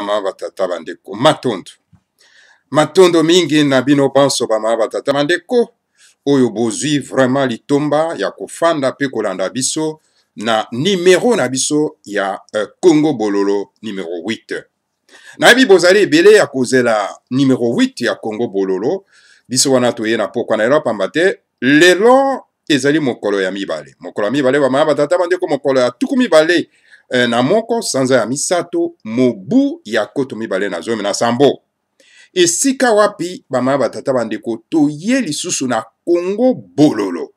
bamama batata bandeko matondo matondo mingi na bino mpanso bamama batata bandeko oyo bozwi vraiment litomba ya kofanda mpe kolanda biso na nimero na biso ya euh, congo uh, bololo nimero 8 nayebi bozali ebele ya kozela nimero 8 ya congo bololo biso wana toye na pokwa na elo pamba te lelo ezali mokolo ya mibale mokolo ya mibale bamama batata bandeko mokolo ya tuku mibale e, na moko sanza ya misato mobu ya koto mibale na zomi na sambo esika wapi bamaya batata bandeko toye lisusu na kongo bololo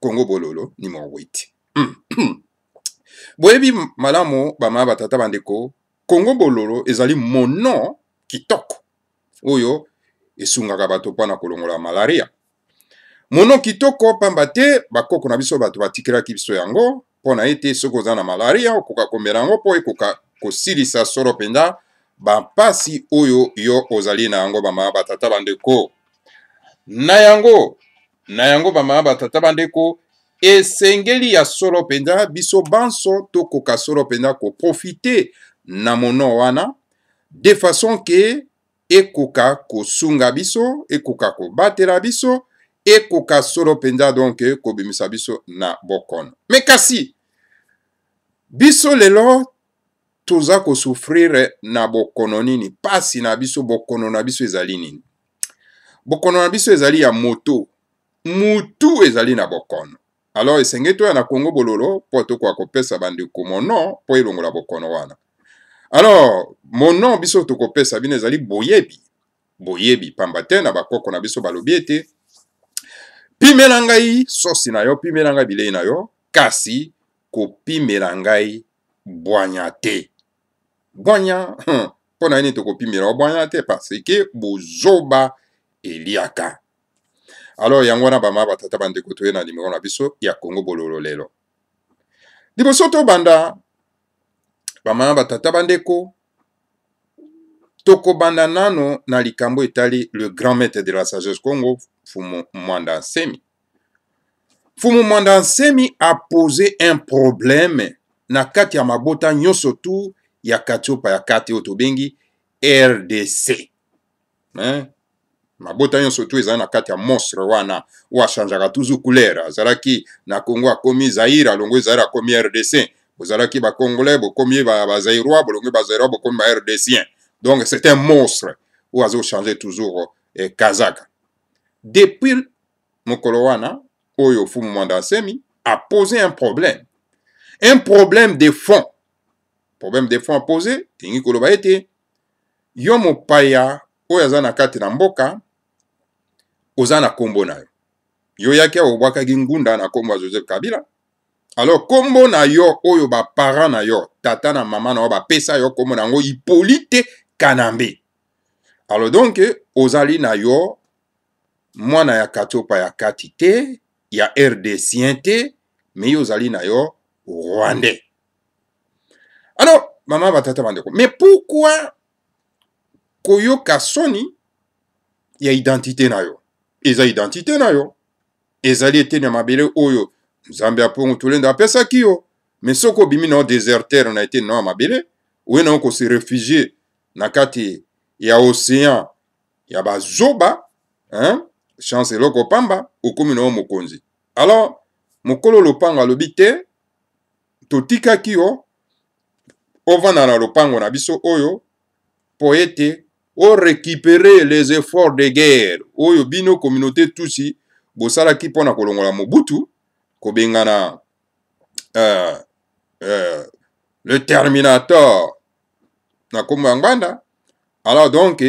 kongo bololo nimero wit boyebi malamu bamaya batata bandeko kongo bololo ezali mono kitoko oyo esungaka bato mpona kolongola malaria mono kitoko pamba te bakoko na biso bato batikelaki biso yango mpo na ye te soki oza na malaria okoka komela yango mpo ekoka kosilisa solo mpenza bampasi oyo yo ozali na yango bamama batata bandeko na yango na yango bamama batata bandeko esengeli ya solo mpenza biso banso tokoka solo mpenza koprofite na mono wana de façon ke ekoka kosunga biso ekoka kobatela biso ekoka solo mpenza donke kobimisa biso na bokono me kasi biso lelo toza kosufrire na bokono nini pasi na biso bokono na biso ezali nini bokono na biso ezali ya moto mutu ezali na bokono alors esengeli toya na kongo bololo mpo tokoka kopesa bandeko mono mpo elongola bokono wana alors mono biso tokopesa bino ezali boyebi boyebi pamba te na bakoko na biso balobi ete pimela ngai sosi na yo pimela ngai bilei na yo kasi kopimela ngai bwanya te bwanya mpo na nini tokopimela oh, bwanya te parce ke bozoba eliaka alors yango wana bama batata bandeko toye na nimero na biso ya kongo bololo lelo liboso tobanda bamama batata bandeko tokobanda nano na likambo etali le grand maître de la sagesse congo fumo mwanda nsemi mfumu mwanda-nsemi apoze un probleme na kati ya mabota nyonso tu ya katiopa ya kati oyo tobengi rdc hein? mabota nyonso tu ezali na kati ya monstre wana oyo achangeaka tuzu couleur azalaki na kongo akomi zaire alongo zaire akomi rdc bozalaki bacongolais bokomi bazairois bolongi bazairois bokomi ba rdcien donc c'est un monstre oyo azochange toujours eh, kazaka depuis mokolo wana oyo fumu mwanda asemi apose un problème un problème de fond problème de fond apose tolingi koloba ete yo mopaya oyo aza na kati na mboka oza na nkombo na yo yo yaki obwakaki ngunda na nkombo ya joseph kabila alors nkombo na yo oyo baparent na yo tata na mama na yo bapesa yo nkombo na yango hipolite kanambe alors donc ozali na yo mwana ya katiopa ya kati te ya rdcien te me yo ozali na yo rwandais alors mama batata bandeko me pourkui koyoka soni ya identité na yo eza identité na yo ezali eteni ya mabele oyo nzambe apongo tolendo apesaki yo me soki obimi nao désertere na eteni nao ya mabele oye nao kose refugie na kati ya océan ya bazoba hein? chancelo kopamba okomi na yo mokonzi alors mokolo lopango alobi te totikaki yo ovanda na lopango na biso oyo mpo ete orécupere les efforts de guerre oyo bino communauté tusi bosalaki mpo na kolongola mobutu kobengana uh, uh, le terminator na nkombo ya ngbanda alors donc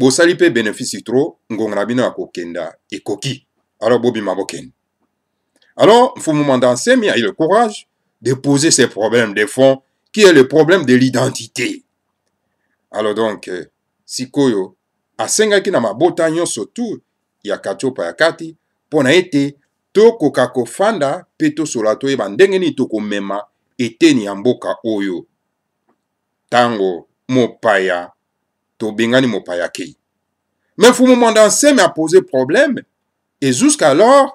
bosali mpe bénéfice tro ngonga na bino ya kokenda ekoki alors bobima bokende alors mfumu manda nsemi a eu le courage de poser ces problèmes de fond qui est le problème de l'identité alors donc euh, sikoyo asengaki na mabota nyonso tu ya katiopa ya kati mpo na ete tokoka kofanda mpe tosola toyeba ndenge nini tokomema eteni ya mboka oyo ntango mopaya tobengani mopaya kei me mfumu monda nseme apose probleme e jusqu'alors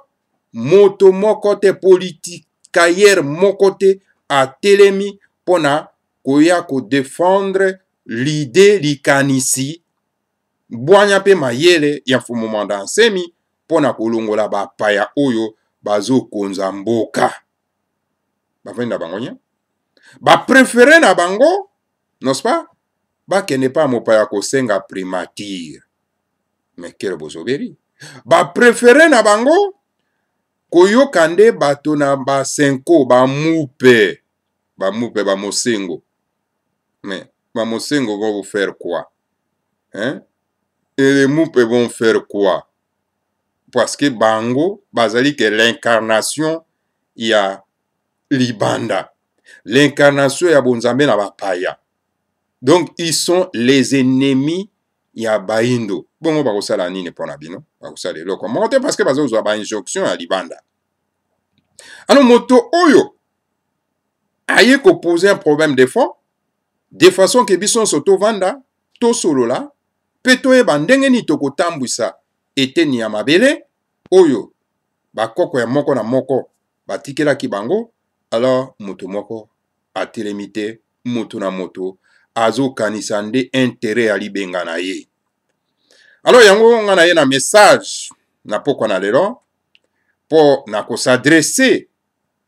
moto moko te politikayere moko te atelemi mpo na koya kodefendre lide likanisi bwanya mpe mayele ya mfumu monda nsemi mpo na kolongola bapaya oyo bazokonza mboka bavandi na bango nya bapréféré na bango n'est-ce pas bakende mpa mopaya ya kosenga primature me kele bozobeli baprefere na bango koyoka nde bato na basenko bamupe bamupe bamosengo me bamosengo vont vous faire quoi hein? et les moupes vont faire quoi parce que bango bazali ke l'incarnation ya libanda l'incarnation ya bonzambe na bapaya donc ils sont les ennemis ya bayindo bongo bakosala nini mpo na bino bakosala eloko moko te parceke bazozwa bainjonction ya libanda ano moto oyo aye kopose un problème de fond de façon ke biso nyonso tovanda tosolola mpe toyeba ndenge nini tokotambwisa eteni ya mabele oyo bakoko ya moko na moko batikelaki bango alors moto moko atelemi te moto na moto azokanisa nde intere ya libenga na ye alors yango nga na ye na message na pokwa na lelo mpo na kosadrese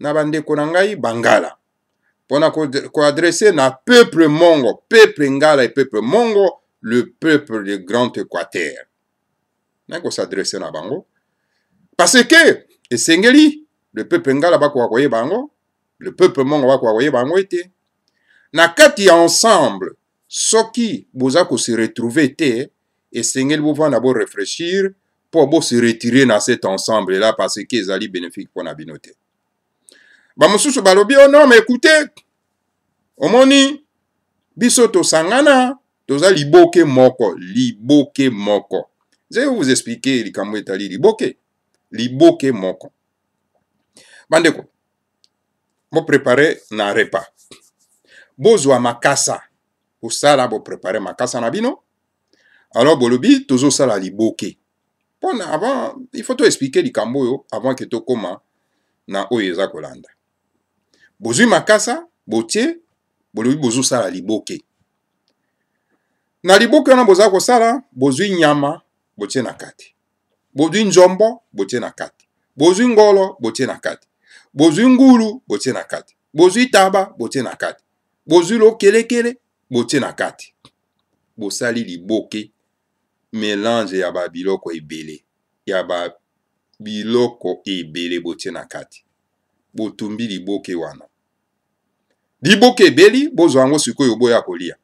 na bandeko na ngai bangala mpo na koadrese na peuple mongo peuple ngala e peuple mongo le peuple de grand équateur na kosadrese na bango parce que esengeli le peuple ngala bakoka koyeba yango le peuple mongo bakoka koyeba yango ete na kati ya ensemble soki boza koseretrouve te esengeli bovanda boreflechir mpo boseretire na cet ensemble la parce ke ezali bénéfique mpo na bino te bamosusu balobi o oh non ma écoute omoni biso tosangana toza liboke moko liboke moko nzeye vous expliquer likambo etali liboke liboke moko bandeko moprépare na repas bozwa makasa kosala boprepare makasa na bino alors bolobi tozosala liboke mpona avant ifo toexplike likambo oyo avant ke tokóma na oyo eza kolanda bozwi makasa botie bolobi bozosala liboke na liboke wana boza kosala bozwi nyama botie na kati bozwi nzombo botie na kati bozwi ngolo botie na kati bozwi ngulu botie na kati bozwi taba botie na kati bozwi lokelekele botie na kati bosali liboke mélange ya babiloko ebele ya babiloko ebele botie na kati botumbi liboke wana liboke ebeli bozwa yango sikoyo boya kolia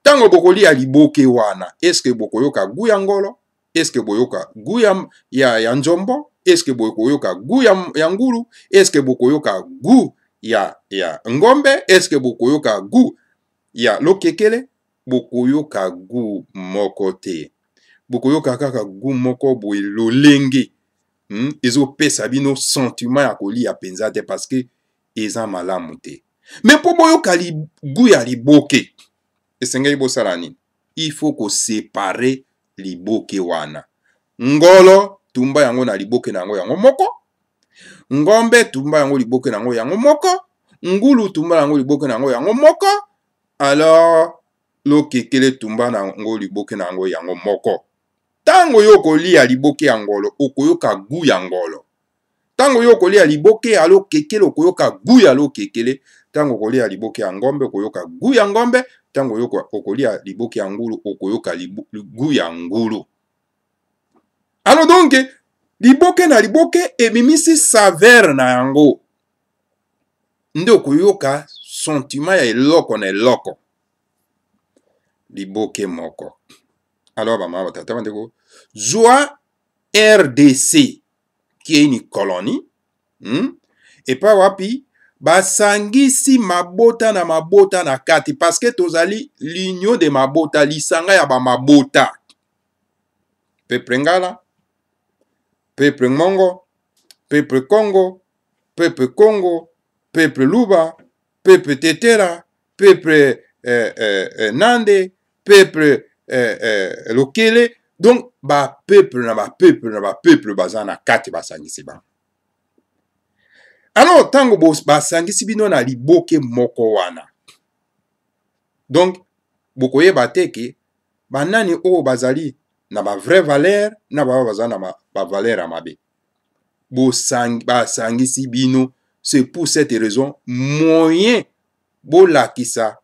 ntango bokolia liboke wana eske bokoyoka gu ya ngolo eske boyoka gu ya, ya, ya nzombo eske bokoyoka gu ya, ya ngulu eske bokoyoka gu ya ya ngombe eske bokoyoka gu ya lokekele bokoyoka gu moko te bokoyoka kaka gu moko boye lolenge hmm? ezopesa bino sentiment ya kolia mpenza te parceke eza malamu te me mpo boyoka gu ya liboke esengeli bosala nini ifo kosepare liboke wana ngolo tumba yango na liboke na yango yango moko ngombe tumba yango liboke na yango yango moko ngulu tumba na yango liboke na yango yango moko alors lokekele tumba na yango liboke na yango yango moko ntango yo okolia liboke ya ngolo okoyoka gu ya ngolo ntango yo okolia liboke ya lokekele okoyoka gu ya lokekele ntango okolia liboke ya ngombe okoyoka gu ya ngombe ntango yo okolia liboke ya ngulu okoyoka gu ya ngulu alo donke liboke na liboke emimisi savere na yango nde okoyoka sentima ya eloko na eloko liboke moko alors bamama batata bandeko zwa rdc kieni koloni hmm? epai wapi basangisi mabota na mabota na kati parceke tozali l'union de mabota lisanga ya bamabota pepre ngala peuple Ngongo, peuple Congo, peuple Congo, peuple Luba, peuple Tetera, peuple euh, euh, Nande, peuple euh, Lokele. Donc, ba peuple na ba peuple na ba peuple baza na kati basangisi bango. Alors ntango basangisi bino na liboke moko wana. Donc bokoyeba te ke banani oyo bazali na bavraie valeur na baba baza na bavaleur ya mabe basangisi bino c'est pour cette raison moyen bolakisa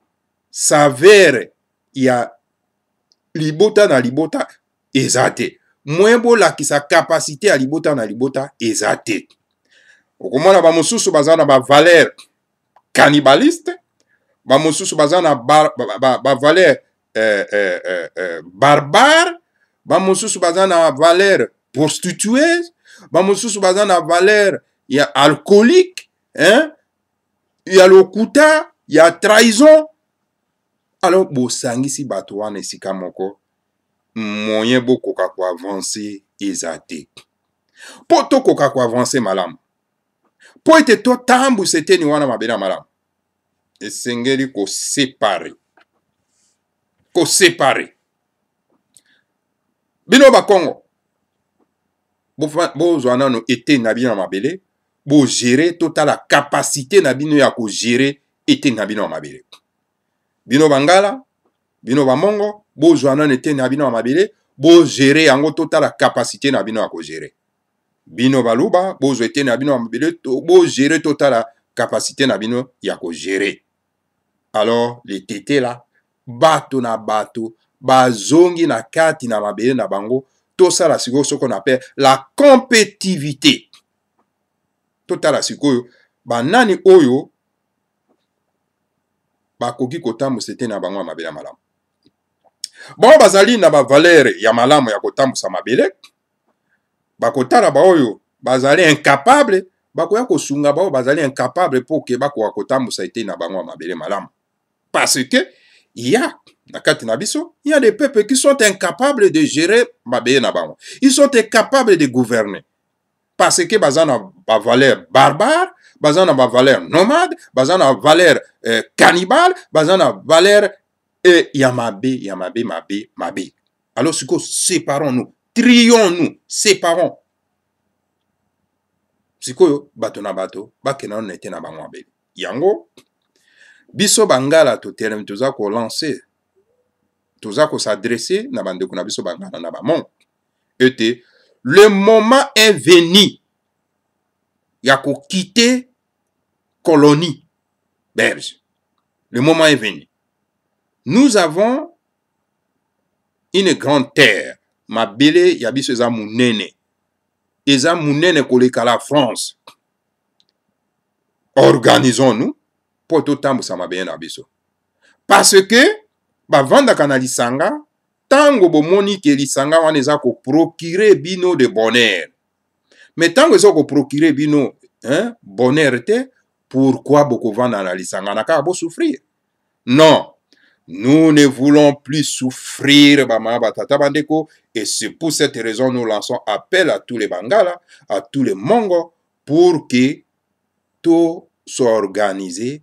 savere ya libota na libota eza te moyen bolakisa kapasité ya libota na libota eza te okomona bamosusu baza na bavaleur canibaliste bamosusu baza na bavaleur ba, ba, ba, ba eh, euh, eh, eh, eh, barbare bamosusu baza na valeur prostituée bamosusu baza na valeur ya alcoolique hein? ya lokuta ya trahison alors bosangisi bato wana esika moko moyen bokoka koavanse eza te mpo tokoka koavanse malamu mpo ete totambwisa eteni wana mabe na malamu esengeli kosepare kosepare bino bakongo bozwa nano eteni na bino ya mabele bogere totala kapasité na bino ya kogere eteni na bino ya mabele bino bangala bino bamongo bozwa nano eteni na bino ya mabele bogere yango totala kapasité na bino ya kogere bino baluba bozwa eteni na bino ya mabele to, bogere totala kapasité na bino ya kogere alors letete la bato na bato bazongi na kati na mabele na bango tosala sikoyo soko na pere la compétivité totala sikoyo banani oyo bakoki kotambusa te na bango ya mabele ya malamu bango bazali na bavalere ya malamu ya kotambusa mabele bakotala baoyo bazali incapable bakoya kosunga baoyo bazali incapable mpo ke bakoka kotambusa etei na bango ya mabele malamu parce que il y a na kati na biso il y a des peuples qui sont incapables de gérer mabeye na bango ils sont incapables de gouverner parce que baza na bavaleur barbare baza na bavaleur nomade baza na valeur eh, cannibale baza na valeur eh, ya mabe ya mabe mabe mabe alors sikoyo séparons-nous trions-nous séparons sikoyo bato na bato bakenda no nete na bango mabe yango biso bangala totelemi toza kolanse toza kosadrese na bandeko na biso bangala na bamonke ete le moment est venu ya kokite colonie belge le moment est venu nous avons une grande terre mabele ya biso eza monene eza monene koleka la france organisons nous mpo totambwisama beye na biso parce ke bavandaka na lisanga ntango bomoni ke lisanga wana eza koprokire bino de bonheur me ntango eza koprokire bino eh, bonheur te pourquoi bokovanda na lisanga na kaka bosouffrir non nous ne voulons plus souffrir bamama batata bandeko et c'est pour cette raison nous lançons appel à tous les bangala à tous les mongo pour que tosorganize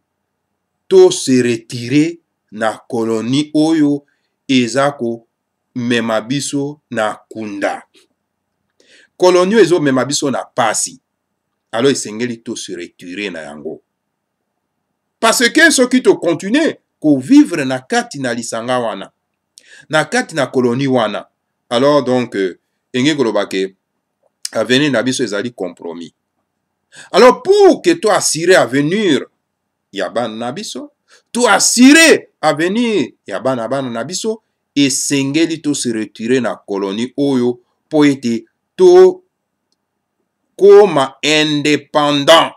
to se retire na koloni oyo eza komema biso na kunda koloni oyo ezomema biso na pasi alo esengeli to se retire na yango parce ke soki tokontinue kovivre na kati na lisanga wana na kati na koloni wana alors donc eh, enge koloba ke avenir na biso ezali compromis alors pour ke toassire avenir ya bana na biso to asire avenir ya bana bana na biso esengeli tose retire na koloni oyo mpo ete tokóma indépendant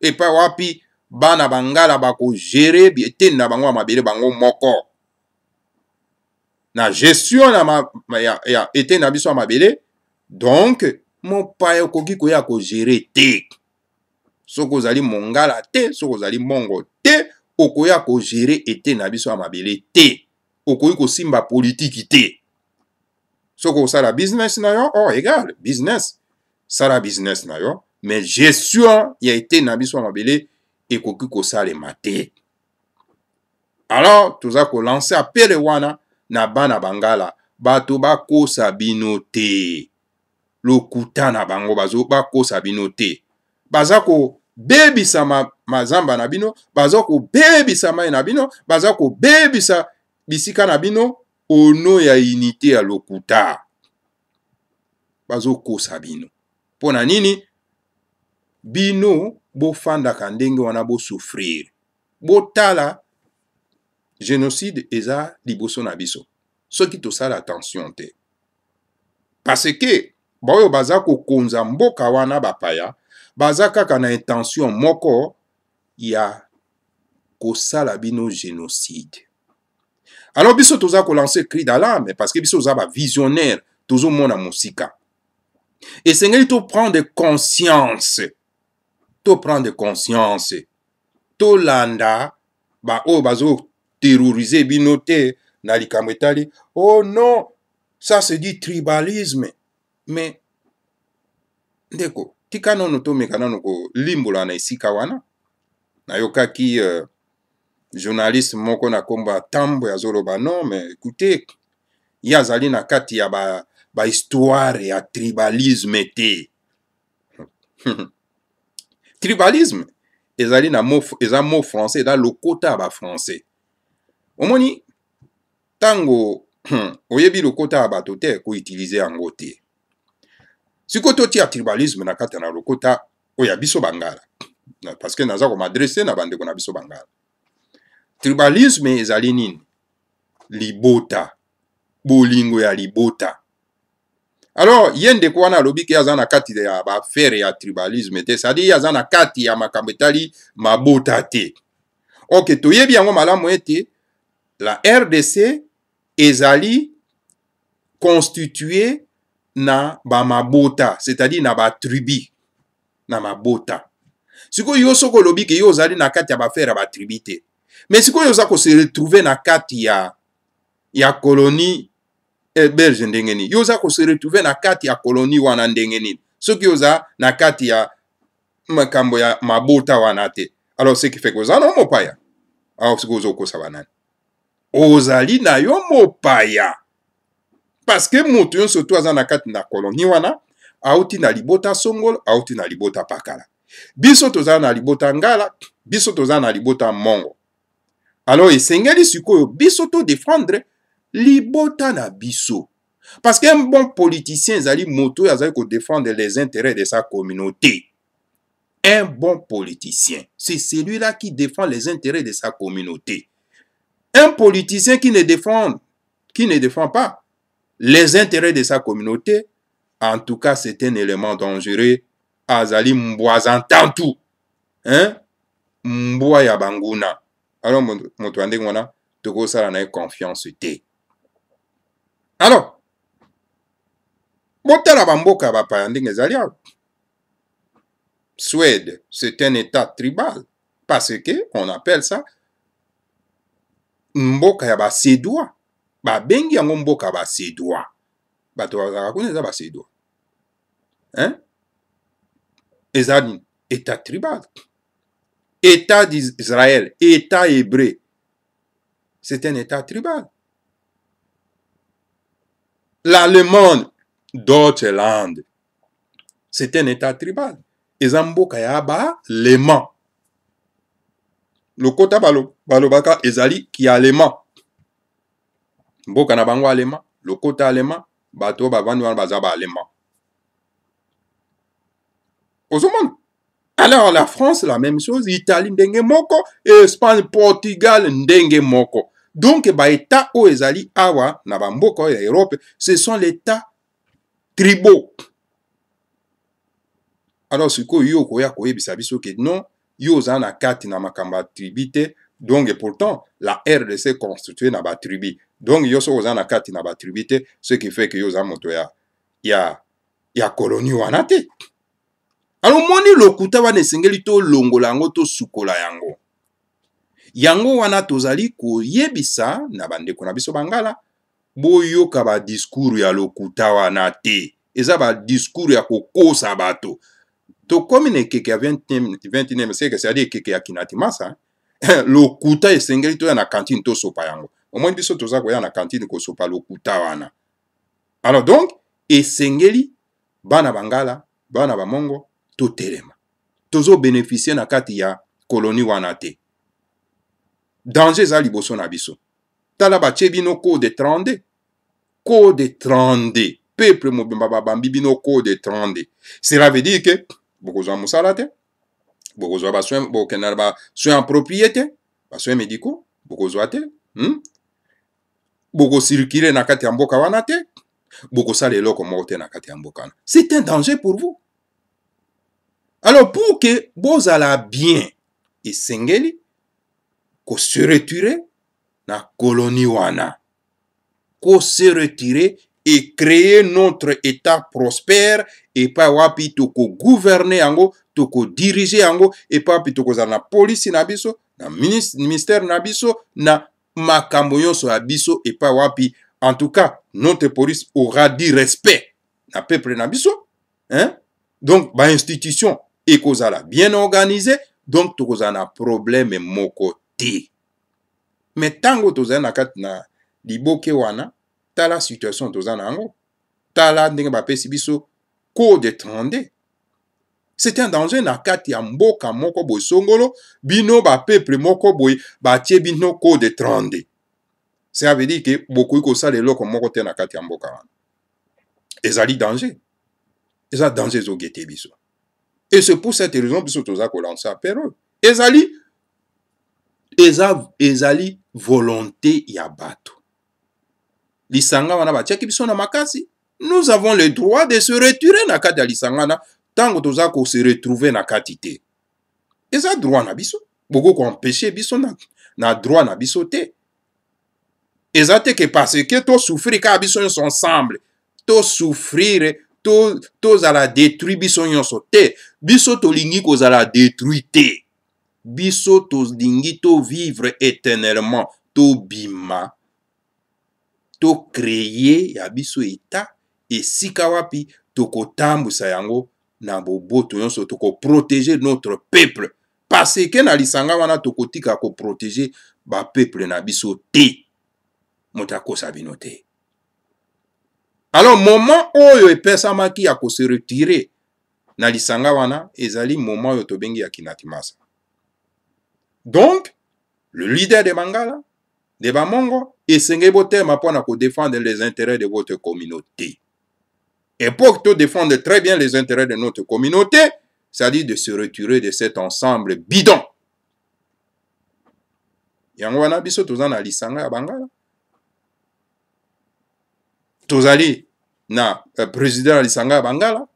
epai wapi bana bangala bakogere eteni na bango ya mabele bango moko na gestion na ma, ya, ya eteni na biso ya mabele donk mopaya okoki koya kogere te soki ozali mongala te soki ozali mongo te okoya kogere ete na biso ya mabele te okoki kosimba politiki te soki osala business na yo o oh, egal business sala business na yo me gestion ya ete na biso ya mabele ekoki kosalema te alors toza kolanse apele wana na bana bangala bato bakosa bino te lokuta na bango bakosa bino te baza kobebisa ma, mazamba na bino baza kobebisa mai na bino baza kobebisa bisika na bino ono ya unité ya lokuta bazokosa bino mpo na nini bino bofandaka ndenge wana bosouffrir botala génocide eza liboso na biso soki tosala attention te parce ke baoyo baza kokonza mboka wana bapaya baza kaka na intention moko ya kosala bino génocide alors biso toza kolanse cri d'alarme parce que biso toza bavisionnaire tozomona mosika esengeli toprendre conscience toprendre conscience tolanda baoyo bazoterrorize bino te na likambo etali oh non ça se dit tribalisme mais ndeko tika nano tomeka nano kolimbola na esika wana nayokaki uh, journaliste moko na nkombo ya tambo azoloba non mais écoute ye azali na kati ya ba bahistware ya tribalisme te tribalisme ezali na mo, eza mot français eza lokota ya bafrançais omoni ntango oyebi lokota ya bato te koutilize yango te sikoyo totia tribalisme na kati na lokota oyo ya biso bangala parceke naza komadrese na bandeko na biso bangala tribalisme ezali nini libota bolingo ya libota alors ye ndeko wana alobi ke aza na kati ya baaffaire ya tribalisme te cestadire ye aza na kati ya makambo etali mabota te ok toyebi yango malamu ete la rdc ezali constitue na bamabota c'est-à-dire na batribu na mabota sikoyo yo soki olobi ke yo ozali na kati ya bafere ya batribu te me sikoyo oza kose retrouve na kati ya ya koloni eh, belge ndenge nini yo oza kose retrouve na kati ya koloni wana ndenge nini soki oza na kati ya makambo ya mabota wana te alors ce qui fait koza na mopaya alors ah, sikoyo ozokosa banani ozali na yo mopaya parceke moto nyonso to aza na kati na koloni wana auti na libota songolo auti na libota pakala biso tozala na libota ngala biso tozala na libota mongo alors esengeli sikoyo biso todefendre libota na biso parce que un bon politicien ezali moto oyo azali kodefendre les intérêts de sa communauté un bon politicien c'est celui-là qui défend les intérêts de sa communauté un politicien qui ne défend qui ne défend pas les intérêts de sa communauté. En tout cas, c'est un élément dangereux. Azali mbwazan tantu. Hein? Mbwa ya banguna. Alors, moto ande ngwana, toko sala na confiance te. Alors, botala bamboka bapaya ndenge ezali awa. Suède, c'est un état tribal. Parce que, on appelle ça mboka ya basédois. babengi yango mboka basédoi bato bazalaka kuna eza basédoi hein eza nini état tribal état d'israël état hébreu c'est un état tribal l'allemande deutschland c'est un état tribal eza mboka ya baleman lokota balobaka ezali kialeman mboka na bango alema lokota alema bato oyo bavandi wana baza baalema ozomona alors la france la même chose italie ndenge moko espagne portugal ndenge moko donc baétat oyo ezali awa na bamboka oyo ya europe ce sont l'état tribaux alors sikoyo yo okoya koyebisa biso ke non yo oza na kati na makambo ya tribu te donc pourtant la rdc constitué na batribu donc yo soko oza na kati na batribu te soki fait ke yo oza moto ya, ya, ya koloni wana te alomoni lokuta wana esengeli tolongola yango tosukola yango yango wana tozali koyebisa na bandeko na biso bangala boyoka badiscours ya lokuta wana te eza badiscours ya kokosa bato tokómi na ekeke ya 21e siècle c'est-à-dire ekeke ya kinatimasa lokuta esengeli toya na kantine tosopa yango omoni biso toza koya na kantine kosopa lokuta wana alors donc esengeli bana bangala bana bamongo totelema tozobénéficie na kati ya koloni wana te danger eza liboso na biso tala batie bino code 32 code 32 peuple mobimba babambi bino code 32 cela veut dire ke bokozwa mosala te bokozwa bakende na basoin approprié te basoin médicaux bokozwa te hmm? bokosirkule na kati ya mboka wana te bokosala eloko moko te na kati ya mboka wana c'est un danger pour vous alors pour ke bozala bien esengeli kose retire na koloni wana kose retire e créer notre état prospère epai wapi tokogouverne yango tokodirige yango epai wapi tokozala na polisi na biso na ministère na biso na makambo nyonso ya biso epai wapi en tout cas notre police aura dit respect na peuple na biso hein? donc bainstitution ekozala bien organisé donc tokozala na probleme moko te me ntango tozali na kati na liboke wana tala situation toza na yango tala ndenge bapesi biso code 32 c'était dans un na kati ya mboka moko boye songolo bino bapeple moko boye batie bino code 32 ça veut dire ke bokoki kosala eloko moko te na kati ya mboka wana ezali danger eza danger ezogete biso et c'est pour cette raison biso toza kolansa apel oyo ezali eza ezali volonté ya bato lisanga wana batiaki biso na makasi nous avons le droit de se retirer na kati ya lisanga wana ntango toza koseretrouve na kati te eza droit na biso bokokoempeshe biso na, na droit na biso te eza te ke parce ke tosufrir kaka biso nyonso ensemble tosufrir tozala to détruit biso nyonso te biso tolingi kozala détruit te biso tolingi tovivre éternellement tobima tocreye ya biso eta esika wapi tokotambwisa yango na boboto nyonso tokoprotege notre peuple parce ke na lisanga wana tokotika koprotege bapeuple na biso te moto akosa bino te alors moment oyo epesamaki ya kose retire na lisanga wana ezali moment oyo tobengi ya kinatimasa donc le leader de mangala de bamongo esengeli botema mpo na kodefendre les intérêts de votre communauté Et Porto défend très bien les intérêts de notre communauté, c'est-à-dire de se retirer de cet ensemble bidon. yango wana biso toza na lisanga ya bangala tozali na uh, président ya lisanga ya bangala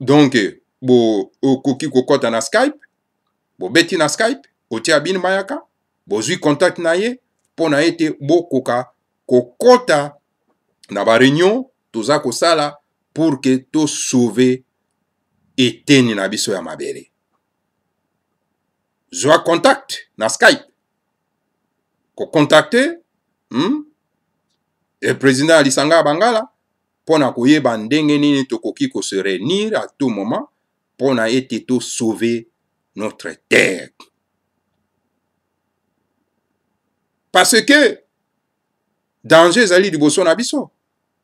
donk bo okoki kokɔta na skype bobeti na skype otia bino mayaka bozwi contact na ye mpo na ete bokoka kokɔta na bareunion toza kosala pour ke tosauve eteni na biso ya mabele zwa contact na skype kokontakte hmm? e président ya lisanga ya bangala mpo na koyeba ndenge nini tokoki kose réunir a tout moment mpo na ete tosauve notre terre parce que danger ezali liboso na biso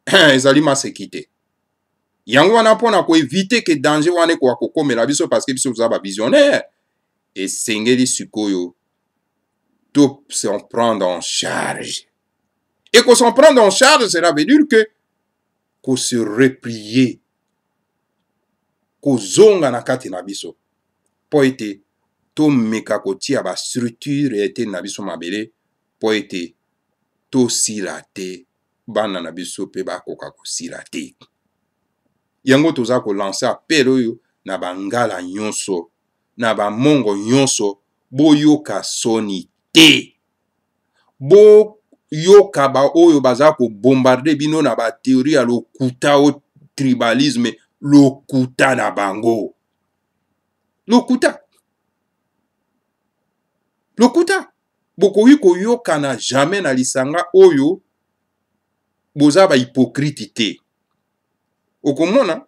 ezali maseki te yango wana mpona koevite ke danger wana ekoka kokomela biso parceke biso toza bavisionnere esengeli sikoyo to s'en prendre en charge et qu'on s'en prendre en charge cela veut dire que qu'on se replier kozonga na kati na biso mpo ete tomeka kotia bastructure ete na biso mabele mpo ete tosila te bana na biso mpe bakoka kosila te yango toza kolanse apele oyo na bangala nyonso na bamongo nyonso boyoka soni te boyoka baoyo baza kobombarde bino na bateori ya lokuta o tribalisme lokuta na bango lokuta lokuta bokoki koyokana jamai na lisanga oyo boza bahypokrite te okomona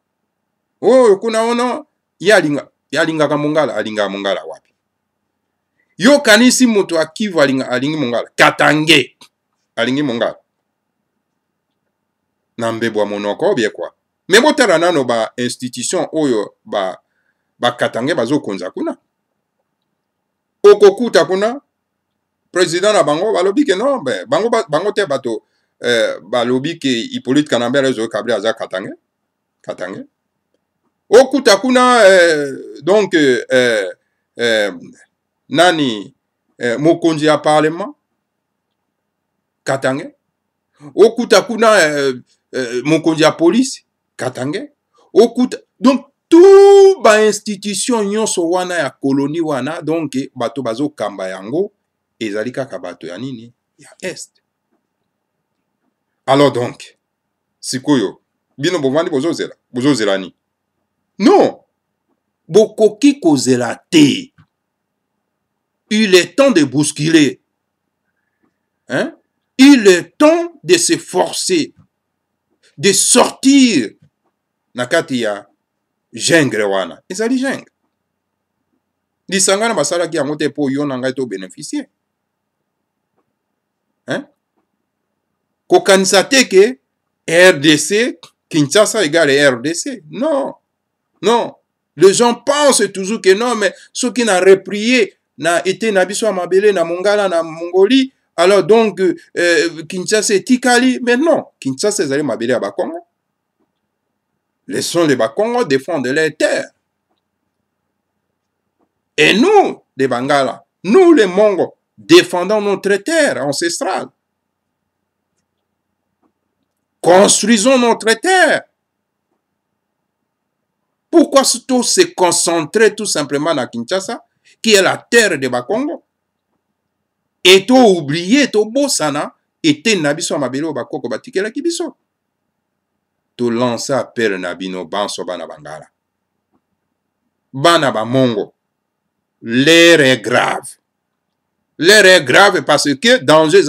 oyo oh, kuna wana ye alinga ye alingaka mongala alingaka mongala wapi yokanisi moto akivu alinga alingi mongala katange alingi mongala na mbebwa monoko obie kua me botala nano bainstitution oyo bakatange ba bazokonza kuna okokuta kuna président na bango balobi ke non bango, bango te bato eh, balobi ke hippolyte kanambere azoyoka kabila aza katange katange okuta kuna eh, donc eh, eh, nani eh, mokonzi ya parlement katange okuta kuna eh, eh, mokonzi ya polisi katange okuta donc tout bainstitution nyonso wana ya koloni wana donke bato bazokamba yango ezali kaka bato ya nini ya este alors donc sikoyo bino bovandi bozozela bozozela nini non bokoki kozela te il est temps de bousculer hein? il est temps de se forcer de sortir na kati ya gengre wana ezali gengre lisanga na basalaki yango te mpo yo na ngai tobénéficie hein? kokanisa te ke rdc kinshasa egale rdc non non les gens pensent toujours ke non mais soki na reprie na ete na biso ya mabele na mongala na mongolie alors donc euh, kinshasa etikali mais non kinshasa ezali mabele ya bakongo laissons les bakongo défendre leur terre et nous les bangala nous les mongo défendons notre terre ancestrale Construisons notre terre. Pourquoi tout se concentrer tout simplement à Kinshasa, qui est la terre de Bakongo Et tout oublier, tout bosana, et tout nabiso mabelo bakoko batikela kibiso. Tout lancer appel nabino banso bana bangala. Bana bamongo. L'heure est grave. L'heure est grave parce que danger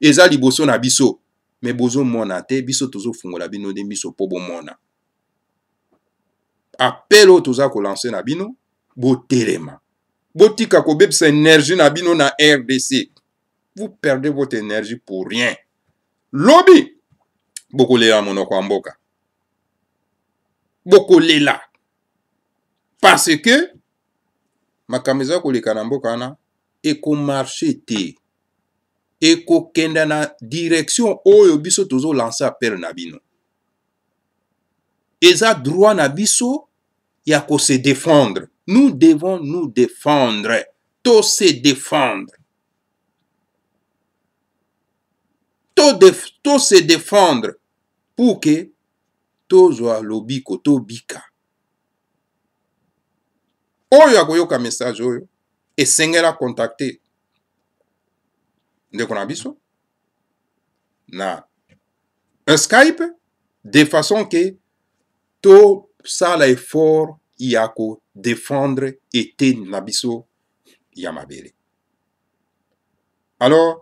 eza liboso na biso. me bozomona te biso tozofungola bino nde miso mpo bomona apel oyo toza kolanse na bino botelema botika kobebisa energie na bino na rdc vous perdez votre énergie pour rien lobi bokolela monoko ya mboka bokolela parce que makambo eza koleka na mboka wana ekomarche te ekokenda na direction oyo biso tozolansa apele na bino eza droit na biso ya kose défendre nous devons nous défendre tose défendre tose to défendre pour ke tozwa lobiko tobika oyo akoyoka message oyo esengela contacte ndeko na biso na skype de façon ke tosala effort ya kodefendre eteni na biso ya mabele alors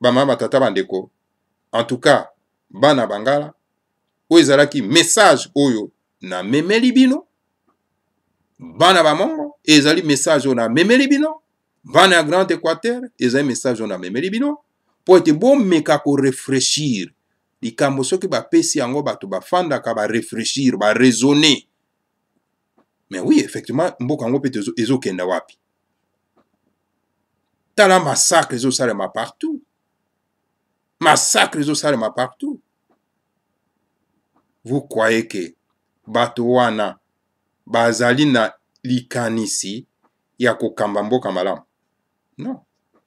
bamama batata bandeko en tout cas bana bangala oyo ezalaki message oyo namemeli bino bana bamongo ezali message oyo namemeli bino bana ya grand équateur eza message oyo namemeli bino mpo ete bomeka korefreshir likambo soki bapesi yango bato bafandaka barefreshir baresone mais oui effectivement mboka yango mpe ezokenda wapi tala massacre ezosalema partout massacre ezosalema partout vous croyez ke bato wana bazali na likanisi ya kokamba mboka malamu non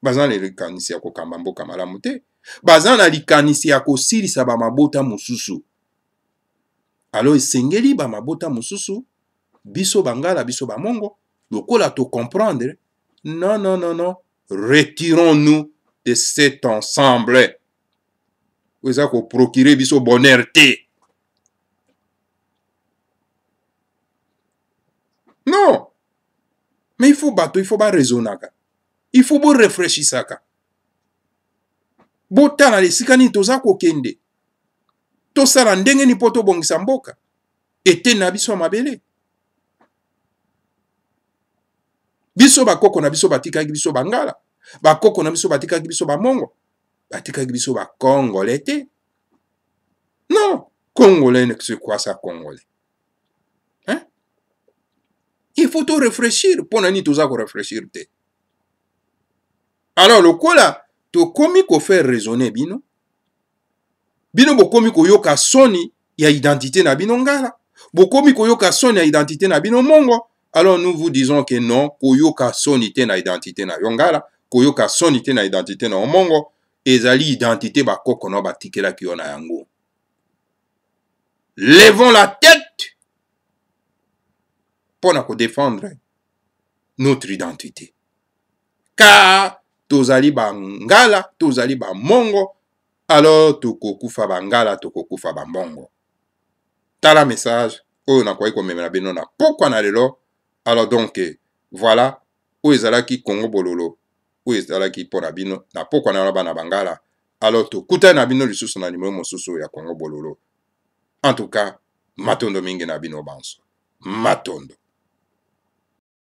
baza na likanisi ya kokamba mboka malamu te baza na likanisi ya kosilisa bamabota mosusu alo esengeli bamabota mosusu biso bangala biso bamongo lokola tocomprendre non non non non retirons-nous de cet ensemble oyo eza koprocure biso bonheur te non mais il faut bato il faut baraisonnaka il faut borefreshisaka botala esika nini toza kokende tosala ndenge nini mpo tobongisa mboka eteni na biso ya mabele biso bakoko na biso batikaki biso bangala bakoko na biso batikaki biso bamongo batikaki biso bakongole te non congolais ne se quoi ça congolais hein il faut to réfléchir mpona nini toza korefléchir te alors lokola tokomi kofaire raisonne bino bino bokomi koyoka soni ya identité na bino ngala bokomi koyoka soni ya identité na bino mongo alors nous vous disons que non koyoka soni te na identité na yo ngala koyoka soni te na identité na yo mongo ezali identité bakoko na yo batikelaki yo na yango levons la tête mpo na kodéfendre notre identité car tozali bangala tozali bamongo alors tokokufa bangala tokokufa bambongo tala message oyo nakoki komemela bino na pokwa na lelo alors donc voilà oyo ezalaki kongo bololo oyo ezalaki mpo na bino na pokwa na bana bangala alors tokutani na bino lisusu na nimero mosusu ya kongo bololo en tout cas matondo mingi na bino banso matondo